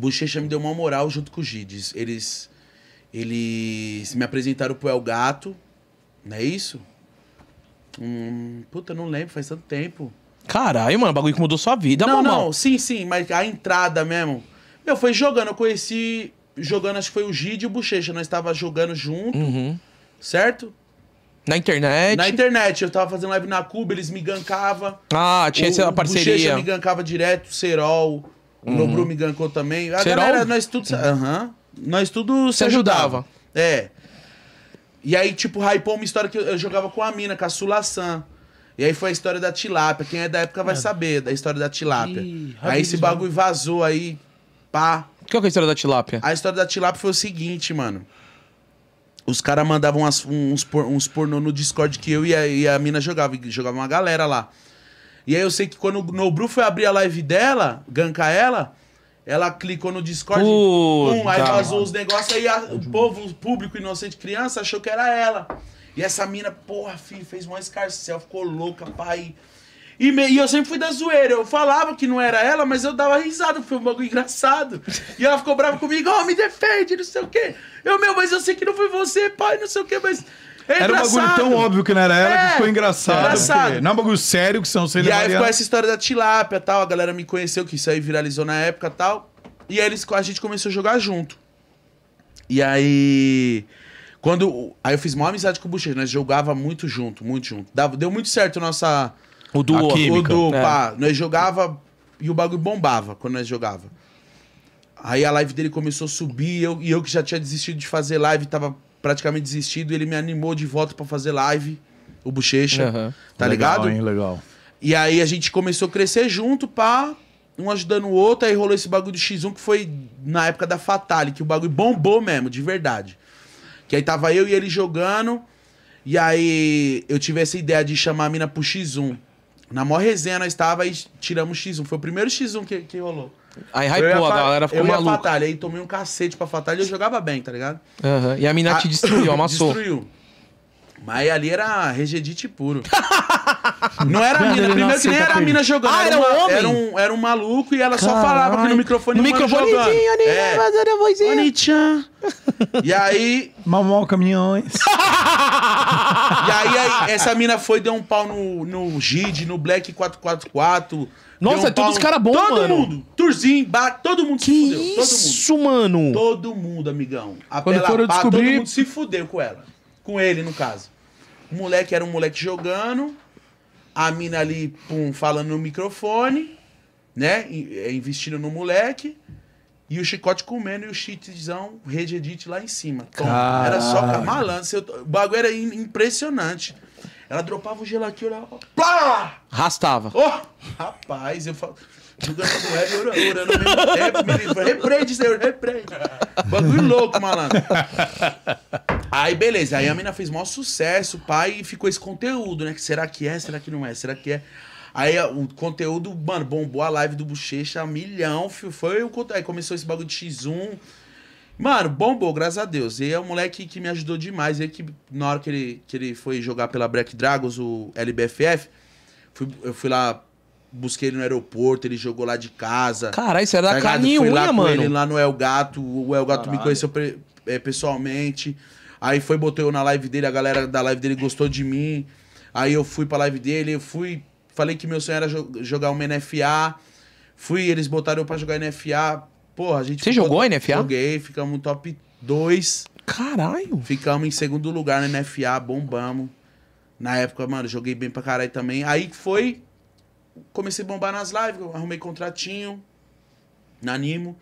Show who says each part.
Speaker 1: Bochecha me deu uma moral junto com o Gides. Eles, eles me apresentaram pro El Gato, não é isso? Hum, puta, não lembro, faz tanto tempo. Caralho, mano, bagulho que mudou sua vida, mano. Não, mamão. não, sim, sim, mas a entrada mesmo. Meu, foi jogando, eu conheci jogando, acho que foi o Gide e o Bochecha, nós estávamos jogando junto, Uhum. certo? Na internet. Na internet, eu tava fazendo live na Cuba, eles me gancavam. Ah, tinha essa o Bochecha me gancava direto, o Serol, Uhum. No me gankou também. A Serol? galera, nós tudo. Uhum. Aham. Uhum. Nós tudo se ajudava. ajudava. É. E aí, tipo, hypou uma história que eu, eu jogava com a mina, com a Sulaçã. E aí foi a história da tilápia. Quem é da época vai é. saber da história da tilápia. Ih, aí esse bagulho vazou aí. Pá. Qual que é a história da tilápia? A história da tilápia foi o seguinte, mano. Os caras mandavam umas, uns, uns pornô no Discord que eu e a, e a mina jogava. E jogava uma galera lá. E aí eu sei que quando o Nobru foi abrir a live dela, gankar ela, ela clicou no Discord, pum, aí vazou os negócios, aí a, o povo, o público inocente, criança, achou que era ela. E essa mina, porra, filho, fez um escarcel, ficou louca, pai. E, me, e, eu sempre fui da zoeira. Eu falava que não era ela, mas eu dava risada, foi um bagulho engraçado. E ela ficou brava comigo, ó, oh, me defende, não sei o quê. Eu, meu, mas eu sei que não foi você, pai, não sei o quê, mas é era um bagulho tão óbvio que não era ela é, que ficou engraçado. engraçado. Não é um bagulho sério que são E aí ficou essa história da tilápia e tal. A galera me conheceu, que isso aí viralizou na época e tal. E aí eles, a gente começou a jogar junto. E aí. Quando. Aí eu fiz maior amizade com o Bochecha. Nós jogava muito junto, muito junto. Dava, deu muito certo nossa. O duo, o duo, é. pá. Nós jogava e o bagulho bombava quando nós jogava. Aí a live dele começou a subir eu, e eu que já tinha desistido de fazer live, tava praticamente desistido, ele me animou de volta para fazer live, o Bochecha, uhum. tá legal, ligado? Hein, legal. E aí a gente começou a crescer junto, pá, um ajudando o outro, aí rolou esse bagulho do X1 que foi na época da Fatale, que o bagulho bombou mesmo, de verdade. Que aí tava eu e ele jogando, e aí eu tive essa ideia de chamar a mina pro X1. Na maior resenha nós estava e tiramos o X1. Foi o primeiro X1 que, que rolou. Aí hypou, a galera ficou eu maluca. Eu ia Fatale, aí tomei um cacete pra Fatale e eu jogava bem, tá ligado? Uhum. E a mina a... te ah, destruiu, amassou. Destruiu. Mas ali era regedite puro. não era a mina. Primeiro não que nem era a mina jogando. Ah, era, um homem? Era um, era um maluco e ela Caralho. só falava aqui no microfone. No microfone, jogando. Oni, é. fazendo a vozinha. oni E aí... Mamão, caminhões. e aí, aí, essa mina foi, deu um pau no, no Gide no Black 444. Nossa, um é todos os caras bons, todo mano. Todo mundo. Turzinho, bar, todo mundo que se fudeu. Todo isso, mundo. mano? Todo mundo, amigão. A Quando foram pá, descobrir... todo mundo se fudeu com ela. Com ele, no caso. O moleque era um moleque jogando. A mina ali, pum, falando no microfone. Né? É, investindo no moleque. E o chicote comendo e o cheatzão rede edit lá em cima. Então, era só malandro. O bagulho era impressionante. Ela dropava o gelo aqui, olhava. Plá! Rastava. Oh, rapaz, eu falo. Jogando do web orando mesmo tempo. É, me livrou. Repreende, senhor, repreende. Bagulho louco, malandro. Aí, beleza. Aí a mina fez maior sucesso, pai, e ficou esse conteúdo, né? Será que é? Será que não é? Será que é? Aí é, o conteúdo, mano, bombou a live do Bochecha, milhão, filho, foi o Aí começou esse bagulho de X1. Mano, bombou, graças a Deus. E é um moleque que me ajudou demais. Ele que, na hora que ele, que ele foi jogar pela Black Dragons, o LBFF, fui, eu fui lá, busquei ele no aeroporto, ele jogou lá de casa. Caralho, isso era tá da Caniúna, mano. ele lá no El Gato, o El Gato Caralho. me conheceu é, pessoalmente. Aí foi, botou eu na live dele, a galera da live dele gostou de mim. Aí eu fui pra live dele, eu fui Falei que meu sonho era jo jogar uma NFA. Fui, eles botaram eu pra jogar NFA. Porra, a gente. Você jogou a NFA? Joguei, ficamos top 2. Caralho! Ficamos em segundo lugar na NFA, bombamos. Na época, mano, joguei bem pra caralho também. Aí foi. Comecei a bombar nas lives, arrumei contratinho. Na Nimo.